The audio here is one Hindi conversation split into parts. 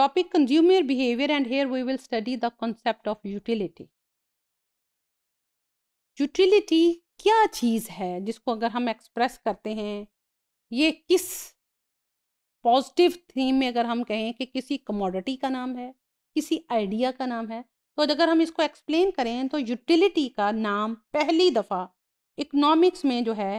Topic consumer behavior and here we will study the concept of utility. Utility क्या चीज़ है जिसको अगर हम एक्सप्रेस करते हैं ये किस पॉजिटिव थीम में अगर हम कहें कि किसी कमोडिटी का नाम है किसी आइडिया का नाम है तो अगर हम इसको एक्सप्लेन करें तो यूटिलिटी का नाम पहली दफ़ा इकोनॉमिक्स में जो है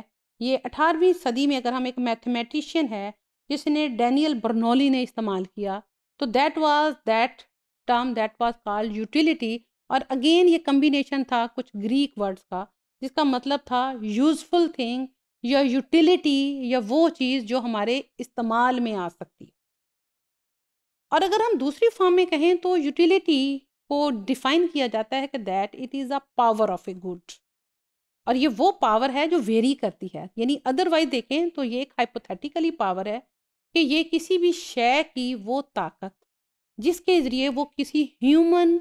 ये अठारहवीं सदी में अगर हम एक मैथमेटिशियन है जिसने डैनियल बर्नोली ने इस्तेमाल किया तो that was that term that was called utility और अगेन ये कम्बिनेशन था कुछ ग्रीक वर्ड्स का जिसका मतलब था यूजफुल थिंग या यूटिलिटी या वो चीज़ जो हमारे इस्तेमाल में आ सकती और अगर हम दूसरी फॉर्म में कहें तो यूटिलिटी को डिफाइन किया जाता है कि that it is a power of a good और ये वो पावर है जो वेरी करती है यानी अदरवाइज देखें तो ये एक हाइपोथेटिकली पावर है कि ये किसी भी शय की वो ताकत जिसके ज़रिए वो किसी ह्यूमन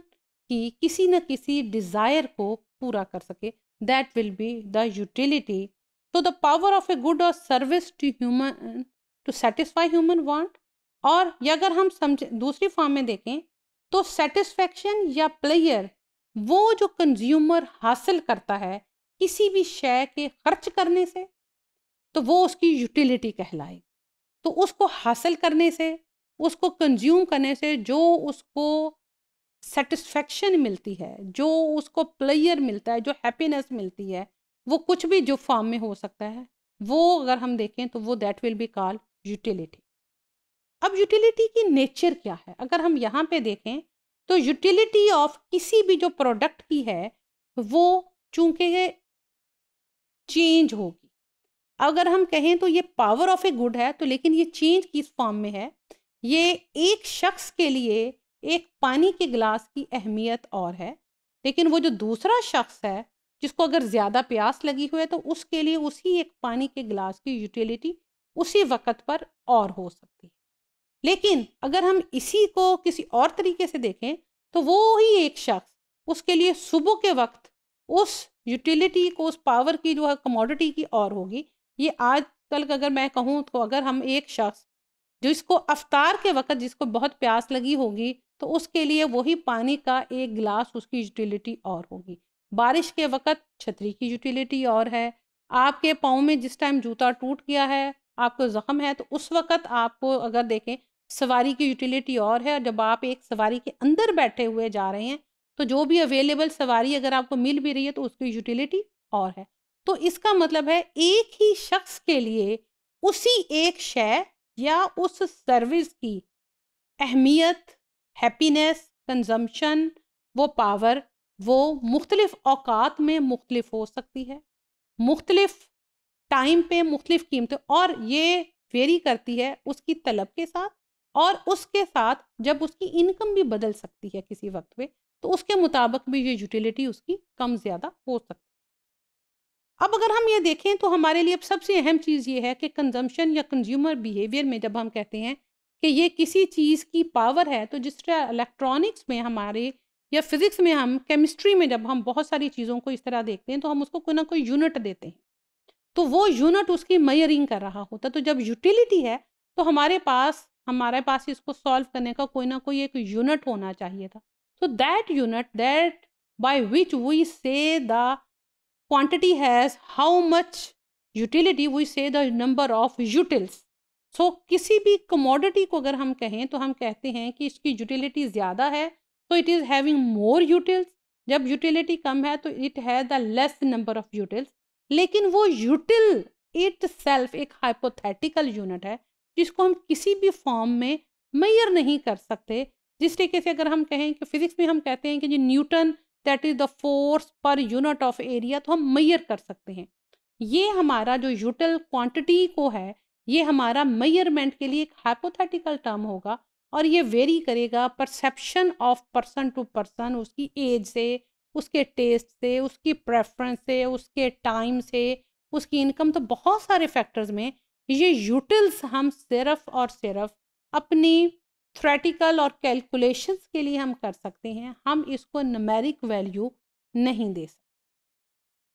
की किसी न किसी डिज़ायर को पूरा कर सके that will be the utility तो the power of a good और service to human to satisfy human want और या अगर हम समझ दूसरी फॉर्म में देखें तो सेटिस्फेक्शन या प्लेयर वो जो कंज्यूमर हासिल करता है किसी भी शय के खर्च करने से तो वो उसकी यूटिलिटी कहलाएगी तो उसको हासिल करने से उसको कंज्यूम करने से जो उसको सेटिस्फेक्शन मिलती है जो उसको प्लेयर मिलता है जो हैप्पीनेस मिलती है वो कुछ भी जो फॉर्म में हो सकता है वो अगर हम देखें तो वो that will be call utility अब यूटिलिटी की नेचर क्या है अगर हम यहाँ पे देखें तो यूटिलिटी ऑफ किसी भी जो प्रोडक्ट की है वो चूंकि चेंज हो अगर हम कहें तो ये पावर ऑफ ए गुड है तो लेकिन ये चेंज किस फॉर्म में है ये एक शख्स के लिए एक पानी के गिलास की अहमियत और है लेकिन वो जो दूसरा शख्स है जिसको अगर ज़्यादा प्यास लगी हुई है तो उसके लिए उसी एक पानी के गिलास की यूटिलिटी उसी वक्त पर और हो सकती है लेकिन अगर हम इसी को किसी और तरीके से देखें तो वो ही एक शख्स उसके लिए सुबह के वक्त उस यूटिलिटी को उस पावर की जो है कमोडिटी की और होगी ये आज कल अगर मैं कहूँ तो अगर हम एक शख्स जो इसको अफ्तार के वक्त जिसको बहुत प्यास लगी होगी तो उसके लिए वही पानी का एक गिलास उसकी यूटिलिटी और होगी बारिश के वक्त छतरी की यूटिलिटी और है आपके पाँव में जिस टाइम जूता टूट गया है आपको ज़ख्म है तो उस वक्त आपको अगर देखें सवारी की यूटिलिटी और है और जब आप एक सवारी के अंदर बैठे हुए जा रहे हैं तो जो भी अवेलेबल सवारी अगर आपको मिल भी रही है तो उसकी यूटिलिटी और है तो इसका मतलब है एक ही शख्स के लिए उसी एक शय या उस सर्विस की अहमियत हैप्पीनेस कंजम्पशन वो पावर वो मुख्तलिफ अवकात में मुख्तलिफ हो सकती है मुख्तलिफ टाइम पे मुख्तलिफ कीमतें और ये वेरी करती है उसकी तलब के साथ और उसके साथ जब उसकी इनकम भी बदल सकती है किसी वक्त पे तो उसके मुताबिक भी ये यूटिलिटी उसकी कम ज़्यादा हो सकती है अब अगर हम ये देखें तो हमारे लिए अब सबसे अहम चीज़ ये है कि कंजम्पशन या कंज्यूमर बिहेवियर में जब हम कहते हैं कि ये किसी चीज़ की पावर है तो जिस तरह इलेक्ट्रॉनिक्स में हमारे या फिज़िक्स में हम केमिस्ट्री में जब हम बहुत सारी चीज़ों को इस तरह देखते हैं तो हम उसको कोई ना कोई यूनिट देते हैं तो वो यूनिट उसकी मयरिंग कर रहा होता तो जब यूटिलिटी है तो हमारे पास हमारे पास इसको सॉल्व करने का कोई ना कोई एक यूनिट होना चाहिए था तो that unit that by which we say the quantity has how much utility we say the number of utils so किसी भी commodity को अगर हम कहें तो हम कहते हैं कि इसकी utility ज़्यादा है तो it is having more utils जब utility कम है तो it has the less number of utils लेकिन वो util itself एक hypothetical unit है जिसको हम किसी भी फॉर्म में मैयर नहीं कर सकते जिस तरीके से अगर हम कहें कि फिजिक्स में हम कहते हैं कि जी newton that is the force per unit of area तो हम मैयर कर सकते हैं ये हमारा जो यूटल क्वांटिटी को है ये हमारा मैयरमेंट के लिए एक हाइपोथेटिकल टर्म होगा और ये वेरी करेगा perception of person to person उसकी एज से उसके टेस्ट से उसकी प्रेफरेंस से उसके टाइम से उसकी इनकम तो बहुत सारे फैक्टर्स में ये यूटिल्स हम सिर्फ और सिर्फ अपनी थ्रेटिकल और कैलकुलेशंस के लिए हम कर सकते हैं हम इसको नमेरिक वैल्यू नहीं दे सकते